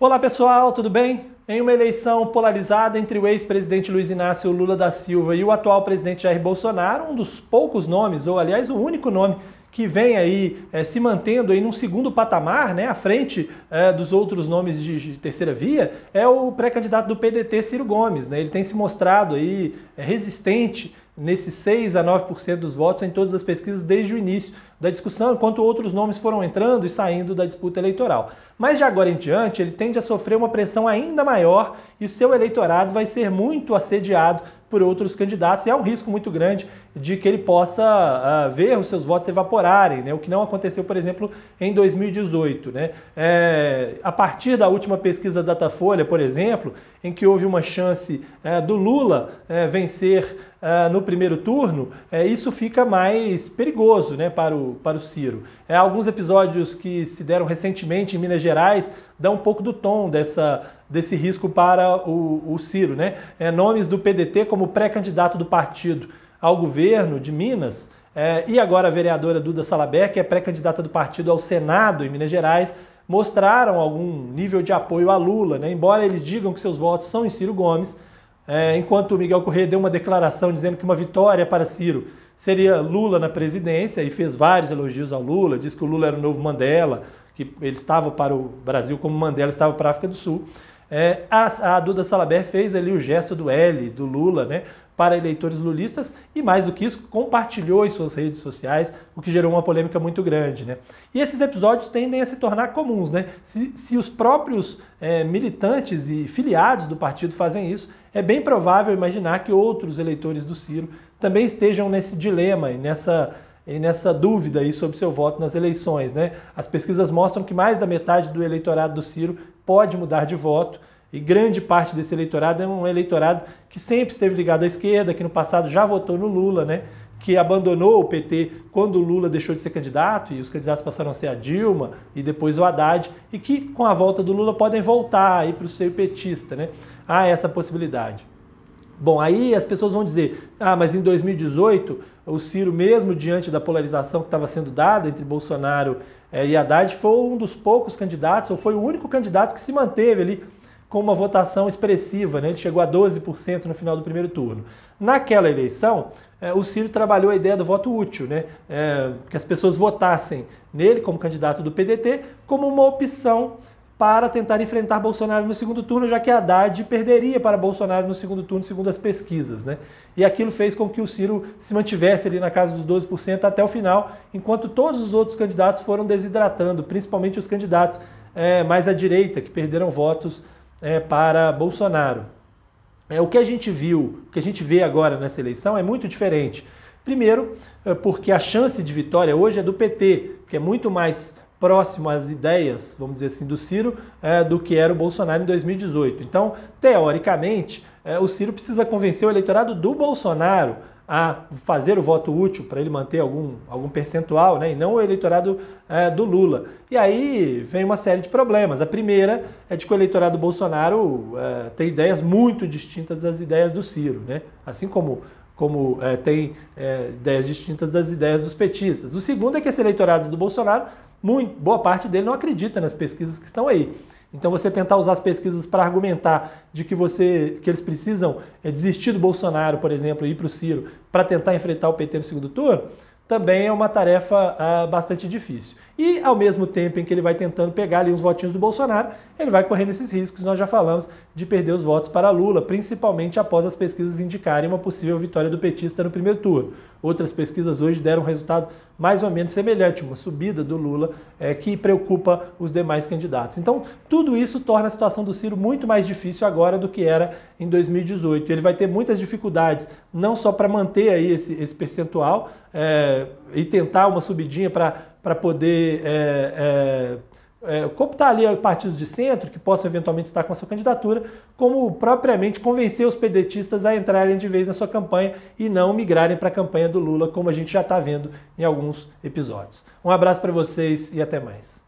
Olá pessoal, tudo bem? Em uma eleição polarizada entre o ex-presidente Luiz Inácio Lula da Silva e o atual presidente Jair Bolsonaro, um dos poucos nomes, ou aliás, o único nome que vem aí é, se mantendo em um segundo patamar, né, à frente é, dos outros nomes de, de, terceira via, é o pré-candidato do PDT, Ciro Gomes. Né? Ele tem se mostrado aí é, resistente nesses 6 a 9% dos votos em todas as pesquisas desde o início da discussão, enquanto outros nomes foram entrando e saindo da disputa eleitoral. Mas de agora em diante, ele tende a sofrer uma pressão ainda maior e o seu eleitorado vai ser muito assediado por outros candidatos e há um risco muito grande de que ele possa uh, ver os seus votos evaporarem, né? o que não aconteceu, por exemplo, em 2018. Né? É, a partir da última pesquisa Datafolha, por exemplo, em que houve uma chance é, do Lula é, vencer uh, no primeiro turno, é, isso fica mais perigoso né, para, o, para o Ciro. É, alguns episódios que se deram recentemente em Minas Gerais dão um pouco do tom dessa, desse risco para o, o Ciro. Né? É, nomes do PDT como pré-candidato do partido ao governo de Minas é, e agora a vereadora Duda Salaber, que é pré-candidata do partido ao Senado em Minas Gerais, mostraram algum nível de apoio a Lula, né? embora eles digam que seus votos são em Ciro Gomes, é, enquanto Miguel Corrêa deu uma declaração dizendo que uma vitória para Ciro seria Lula na presidência e fez vários elogios ao Lula, disse que o Lula era o novo Mandela, que ele estava para o Brasil como Mandela estava para a África do Sul. É, a, a Duda Salaber fez ali o gesto do L, do Lula, né? Para eleitores lulistas e, mais do que isso, compartilhou em suas redes sociais, o que gerou uma polêmica muito grande. Né? E esses episódios tendem a se tornar comuns. Né? Se, se os próprios é, militantes e filiados do partido fazem isso, é bem provável imaginar que outros eleitores do Ciro também estejam nesse dilema e nessa nessa dúvida aí sobre seu voto nas eleições. Né? As pesquisas mostram que mais da metade do eleitorado do Ciro pode mudar de voto. E grande parte desse eleitorado é um eleitorado que sempre esteve ligado à esquerda, que no passado já votou no Lula, né? que abandonou o PT quando o Lula deixou de ser candidato e os candidatos passaram a ser a Dilma e depois o Haddad, e que com a volta do Lula podem voltar para o seio petista. Né? Há essa possibilidade. Bom, aí as pessoas vão dizer: ah, mas em 2018, o Ciro, mesmo diante da polarização que estava sendo dada entre Bolsonaro eh, e Haddad, foi um dos poucos candidatos, ou foi o único candidato que se manteve ali com uma votação expressiva, né? ele chegou a 12% no final do primeiro turno. Naquela eleição, eh, o Ciro trabalhou a ideia do voto útil, né? É, que as pessoas votassem nele como candidato do PDT como uma opção para tentar enfrentar Bolsonaro no segundo turno, já que Haddad perderia para Bolsonaro no segundo turno, segundo as pesquisas. Né? E aquilo fez com que o Ciro se mantivesse ali na casa dos 12% até o final, enquanto todos os outros candidatos foram desidratando, principalmente os candidatos é, mais à direita, que perderam votos é, para Bolsonaro. É, o que a gente viu, o que a gente vê agora nessa eleição é muito diferente. Primeiro, é, porque a chance de vitória hoje é do PT, que é muito mais próximo às ideias, vamos dizer assim, do Ciro é, do que era o Bolsonaro em 2018. Então, teoricamente, é, o Ciro precisa convencer o eleitorado do Bolsonaro a fazer o voto útil para ele manter algum, algum percentual, né? e não o eleitorado é, do Lula. E aí vem uma série de problemas. A primeira é de que o eleitorado do Bolsonaro é, tem ideias muito distintas das ideias do Ciro, né? assim como, como é, tem é, ideias distintas das ideias dos petistas. O segundo é que esse eleitorado do Bolsonaro muito, boa parte dele não acredita nas pesquisas que estão aí. Então você tentar usar as pesquisas para argumentar de que você que eles precisam é, desistir do Bolsonaro, por exemplo, e ir para o Ciro para tentar enfrentar o PT no segundo turno, também é uma tarefa ah, bastante difícil. E ao mesmo tempo em que ele vai tentando pegar ali uns votinhos do Bolsonaro, ele vai correndo esses riscos, nós já falamos, de perder os votos para Lula, principalmente após as pesquisas indicarem uma possível vitória do petista no primeiro turno. Outras pesquisas hoje deram um resultado mais ou menos semelhante, uma subida do Lula é, que preocupa os demais candidatos. Então, tudo isso torna a situação do Ciro muito mais difícil agora do que era em 2018. Ele vai ter muitas dificuldades, não só para manter aí esse, esse percentual é, e tentar uma subidinha para poder. É, é é, cooptar tá ali é partidos de centro que possam eventualmente estar com a sua candidatura, como propriamente convencer os pedetistas a entrarem de vez na sua campanha e não migrarem para a campanha do Lula, como a gente já está vendo em alguns episódios. Um abraço para vocês e até mais.